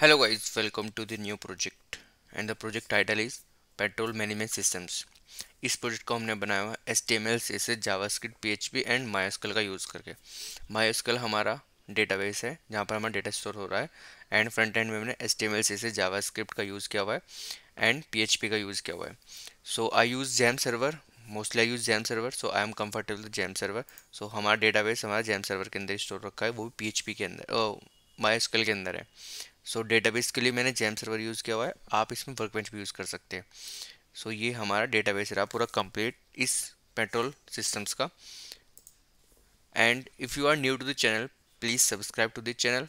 hello guys welcome to the new project and the project title is petrol management systems इस project को हमने बनाया हुआ है H T M L CSS Java JavaScript P H P and MySQL का use करके मायोस्कल हमारा database है जहाँ पर हमारा डेटा स्टोर हो रहा है एंड फ्रंट एंड में हमने H T M L CSS Java JavaScript का यूज़ किया हुआ है एंड पी एच पी का यूज़ किया हुआ है so I use XAMPP server mostly I use XAMPP server so I am comfortable with XAMPP server so हमारा database हमारा जैम सर्वर के अंदर स्टोर रखा है वो भी पी एच पी के अंदर मायोस्कल के अंदर है सो डेटाबेस के लिए मैंने जैम सर्वर यूज़ किया हुआ है आप इसमें वर्कबेंच भी यूज़ कर सकते हैं सो so, ये हमारा डेटाबेस रहा पूरा कंप्लीट इस पेट्रोल सिस्टम्स का and if you are new to the channel please subscribe to the channel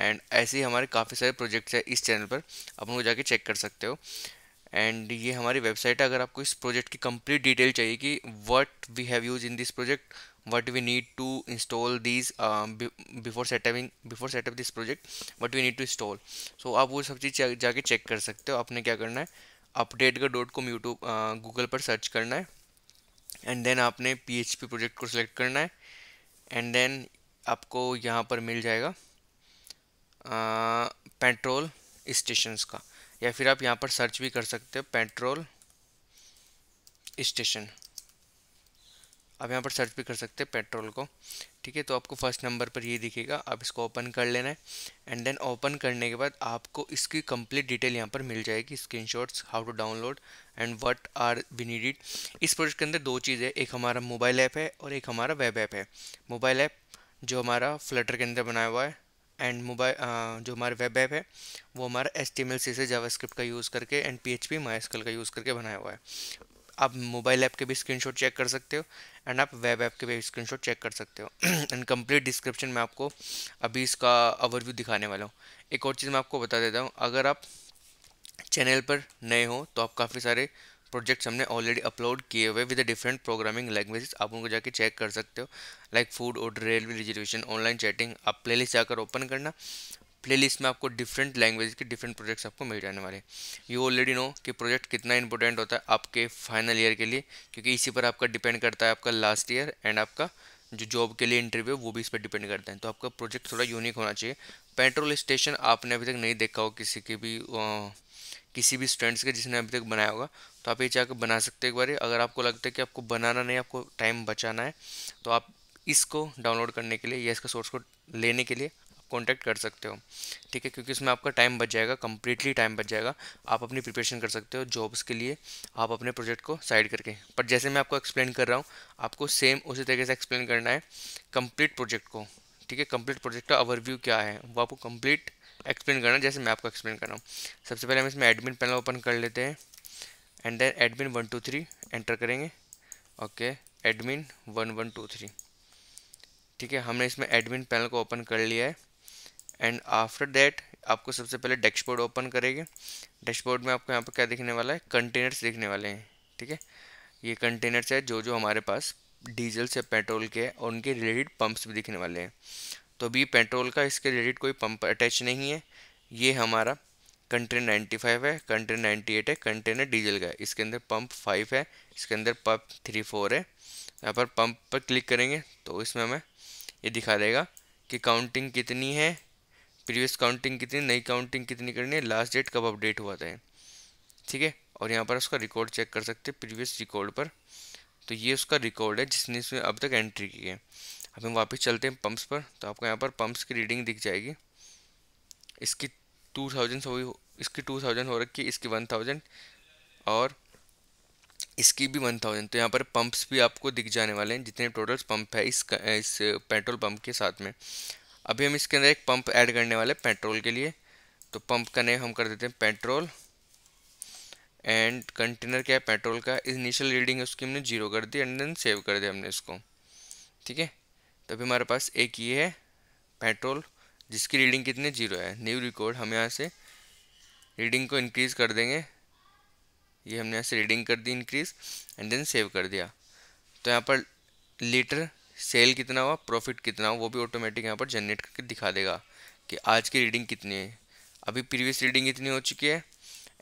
and ऐसे ही हमारे काफ़ी सारे प्रोजेक्ट्स हैं इस चैनल पर आप उनको जाके चेक कर सकते हो एंड ये हमारी वेबसाइट है अगर आपको इस प्रोजेक्ट की कंप्लीट डिटेल चाहिए कि what we have use in this project what we need to install this before setupping before setup this project what we need to install so आप वो सब चीज़ जाके चेक कर सकते हो आपने क्या करना है अपडेट का डॉट कॉम यूट्यूब गूगल पर सर्च करना है एंड देन आपने पी एच पी प्रोजेक्ट को सिलेक्ट करना है एंड देन आपको यहाँ पर मिल जाएगा पेट्रोल uh, स्टेशंस का या फिर आप यहाँ पर सर्च भी कर सकते हो पेट्रोल स्टेशन आप यहाँ पर सर्च भी कर सकते हैं पेट्रोल को ठीक है तो आपको फर्स्ट नंबर पर ये दिखेगा आप इसको ओपन कर लेना है एंड देन ओपन करने के बाद आपको इसकी कंप्लीट डिटेल यहाँ पर मिल जाएगी screenshots how to download and what are be needed इस प्रोजेक्ट के अंदर दो चीज़ है एक हमारा मोबाइल ऐप है और एक हमारा वेब ऐप है मोबाइल ऐप जो हमारा फ्लटर के अंदर बनाया हुआ है एंड मोबाइल जो हमारे वेब ऐप है वो हमारा H T M L CSS से जावास्क्रिप्ट का यूज़ करके and P H P MySQL का यूज़ करके बनाया हुआ है आप मोबाइल ऐप के भी स्क्रीन शॉट चेक कर सकते हो एंड आप वेब ऐप के भी स्क्रीन शॉट चेक कर सकते हो एंड कम्प्लीट डिस्क्रिप्शन में आपको अभी इसका ओवरव्यू दिखाने वाला हूँ एक और चीज़ मैं आपको बता देता हूँ अगर आप चैनल पर नए हो तो आप काफ़ी सारे प्रोजेक्ट्स हमने ऑलरेडी अपलोड किए हुए विद डिफरेंट प्रोग्रामिंग लैंग्वेज आप उनको जाके चेक कर सकते हो like food order railway reservation online chatting आप प्ले लिस्ट जाकर ओपन करना प्लेलिस्ट में आपको डिफरेंट लैंग्वेज के डिफरेंट प्रोजेक्ट्स आपको मिल जाने वाले यू ऑलरेडी नो कि प्रोजेक्ट कितना इंपॉर्टेंट होता है आपके फाइनल ईयर के लिए क्योंकि इसी पर आपका डिपेंड करता है आपका लास्ट ईयर एंड आपका जो जॉब के लिए इंटरव्यू वो भी इस पर डिपेंड करते हैं तो आपका प्रोजेक्ट थोड़ा यूनिक होना चाहिए पेट्रोल स्टेशन आपने अभी तक नहीं देखा हो किसी के भी आ, किसी भी स्टूडेंट्स के जिसने अभी तक बनाया होगा तो आप ये जाकर बना सकते हैं एक बार अगर आपको लगता है कि आपको बनाना नहीं आपको टाइम बचाना है तो आप इसको डाउनलोड करने के लिए या इसका सोर्स को लेने के लिए कॉन्टैक्ट कर सकते हो ठीक है क्योंकि इसमें आपका टाइम बच जाएगा कम्प्लीटली टाइम बच जाएगा आप अपनी प्रिपरेशन कर सकते हो जॉब्स के लिए आप अपने प्रोजेक्ट को साइड करके पर जैसे मैं आपको एक्सप्लेन कर रहा हूँ आपको सेम उसी तरीके से एक्सप्लेन करना है कम्प्लीट प्रोजेक्ट को ठीक है कम्प्लीट प्रोजेक्ट का ओवरव्यू क्या है वो आपको कम्प्लीट एक्सप्लेन करना है जैसे मैं आपको एक्सप्लेन कर रहा हूँ सबसे पहले हम इसमें एडमिन पैनल ओपन कर लेते हैं and then admin one two three enter करेंगे okay admin one one two three ठीक है हमने इसमें एडमिन पैनल को ओपन कर लिया है एंड आफ्टर दैट आपको सबसे पहले डैशबोर्ड ओपन करेगी डैशबोर्ड में आपको यहाँ पर क्या दिखने वाला है कंटेनर्स दिखने वाले हैं ठीक है ये कंटेनर्स है जो जो हमारे पास डीजल से पेट्रोल के हैं और उनके रिलेटेड पंप्स भी दिखने वाले हैं तो अभी पेट्रोल का इसके रिलेटेड कोई पंप अटैच नहीं है ये हमारा कंटेनर 95 है कंटेनर 98 है कंटेनर डीजल का है इसके अंदर पंप 5 है इसके अंदर पंप 34 है यहाँ पर पंप पर क्लिक करेंगे तो इसमें हमें ये दिखा देगा कि काउंटिंग कितनी है प्रीवियस काउंटिंग कितनी नई काउंटिंग कितनी करनी है लास्ट डेट कब अपडेट हुआ था ठीक है और यहाँ पर उसका रिकॉर्ड चेक कर सकते हैं प्रीवियस रिकॉर्ड पर तो ये उसका रिकॉर्ड है जिसने इसमें अब तक एंट्री की है अब हम वापस चलते हैं पम्प्स पर तो आपको यहाँ पर पम्प्स की रीडिंग दिख जाएगी इसकी टू थाउजेंड हो इसकी टू थाउजेंड हो रखी है इसकी वन थाउजेंड और इसकी भी वन थाउजेंड तो यहाँ पर पम्प्स भी आपको दिख जाने वाले हैं जितने टोटल पम्प है इस इस पेट्रोल पम्प के साथ में अभी हम इसके अंदर एक पंप ऐड करने वाले पेट्रोल के लिए तो पंप का नेम हम कर देते हैं पेट्रोल एंड कंटेनर क्या है पेट्रोल का इनिशियल रीडिंग है उसकी हमने जीरो कर दी एंड देन सेव कर दिया हमने इसको ठीक है तो अभी हमारे पास एक ये है पेट्रोल जिसकी रीडिंग कितनी जीरो है न्यू रिकॉर्ड हम यहाँ से रीडिंग को इंक्रीज़ कर देंगे ये हमने यहाँ से रीडिंग कर दी इंक्रीज़ एंड देन सेव कर दिया तो यहाँ पर लीटर सेल कितना हुआ प्रॉफिट कितना हुआ वो भी ऑटोमेटिक यहाँ पर जनरेट करके दिखा देगा कि आज की रीडिंग कितनी है अभी प्रीवियस रीडिंग इतनी हो चुकी है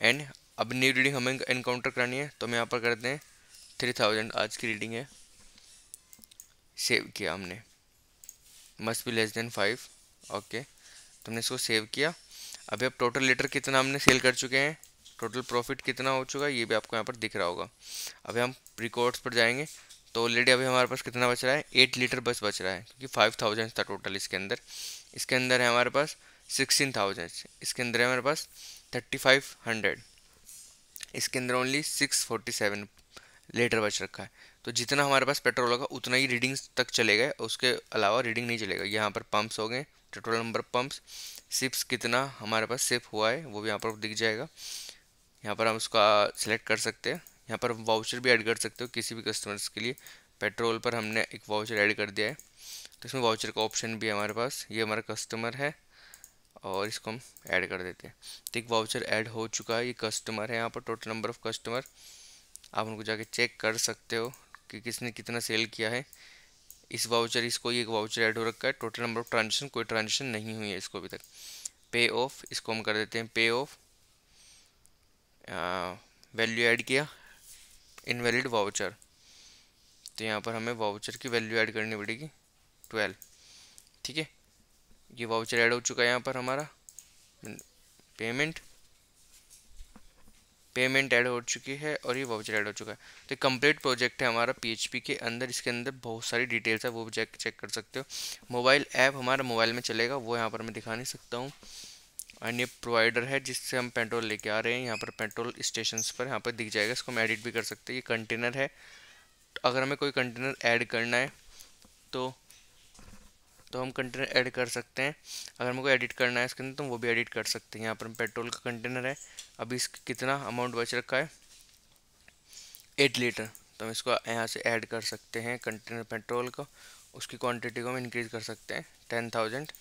एंड अब न्यू रीडिंग हमें इनकाउंटर करानी है तो हम यहाँ पर करते हैं थ्री थाउजेंड आज की रीडिंग है सेव किया हमने मस्ट भी लेस देन फाइव ओके तो हमने इसको सेव किया अभी अब टोटल लीटर कितना हमने सेल कर चुके हैं टोटल प्रॉफिट कितना हो चुका है ये भी आपको यहाँ पर दिख रहा होगा अभी हम रिकॉर्ड्स पर जाएंगे तो ऑलरेडी अभी हमारे पास कितना बच रहा है एट लीटर बस बच रहा है क्योंकि फाइव थाउजेंड था टोटल इसके अंदर इसके अंदर है हमारे पास सिक्सटीन थाउजेंड इसके अंदर है हमारे पास थर्टी फाइव हंड्रेड इसके अंदर only six forty seven litre बच रखा है तो जितना हमारे पास पेट्रोल होगा उतना ही रीडिंग्स तक चले गए उसके अलावा रीडिंग नहीं चलेगा यहाँ पर पम्प्स हो गए पेट्रोल नंबर पम्प्स सिप्स कितना हमारे पास सिप हुआ है वो भी यहाँ पर दिख जाएगा यहाँ पर हम उसका सेलेक्ट कर सकते हैं यहाँ पर हम वाउचर भी ऐड कर सकते हो किसी भी कस्टमर्स के लिए पेट्रोल पर हमने एक वाउचर ऐड कर दिया है तो इसमें वाउचर का ऑप्शन भी है हमारे पास ये हमारा कस्टमर है और इसको हम ऐड कर देते हैं तो एक वाउचर ऐड हो चुका है ये कस्टमर है यहाँ पर टोटल नंबर ऑफ़ कस्टमर आप उनको जाके चेक कर सकते हो कि किसने कितना सेल किया है इस वाउचर इसको ये एक वाउचर ऐड हो रखा है टोटल नंबर ऑफ ट्रांजेक्शन कोई ट्रांजेक्शन नहीं हुई है इसको अभी तक पे ऑफ इसको हम कर देते हैं पे ऑफ वैल्यू ऐड किया इनवैलिड वाउचर तो यहाँ पर हमें वाउचर की वैल्यू ऐड करनी पड़ेगी ट्वेल्व ठीक है ये वाउचर ऐड हो चुका है यहाँ पर हमारा पेमेंट पेमेंट ऐड हो चुकी है और ये वाउचर ऐड हो चुका है तो कंप्लीट प्रोजेक्ट है हमारा पीएचपी के अंदर इसके अंदर बहुत सारी डिटेल्स है वो भी चेक चेक कर सकते हो मोबाइल ऐप हमारा मोबाइल में चलेगा वो यहाँ पर मैं दिखा नहीं सकता हूँ एंड ये प्रोवाइडर है जिससे हम पेट्रोल लेके आ रहे हैं यहाँ पर पेट्रोल स्टेशन पर यहाँ पर दिख जाएगा इसको हम एडिट भी कर सकते हैं ये कंटेनर है अगर हमें कोई कंटेनर ऐड करना है तो तो हम कंटेनर ऐड कर सकते हैं अगर हमको एडिट करना है इसके अंदर तो हम वो भी एडिट कर सकते हैं यहाँ पर हम पेट्रोल का कंटेनर है अभी इस कितना अमाउंट बच रखा है एट लीटर तो हम इसको यहाँ से ऐड कर सकते हैं कंटेनर पेट्रोल का उसकी क्वांटिटी को हम इंक्रीज़ कर सकते हैं ten thousand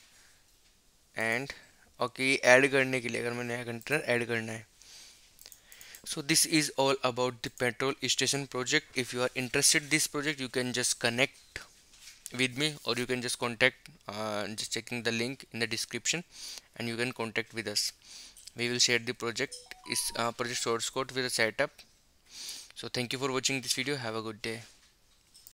and okay add करने के लिए अगर मैं नया कंटेनर ऐड करना है so this is all about the petrol station project if you are interested this project you can just connect with me और you can just contact just checking the link in the description and you can contact with us we will share the project इस project source code with setup so thank you for watching this video have a good day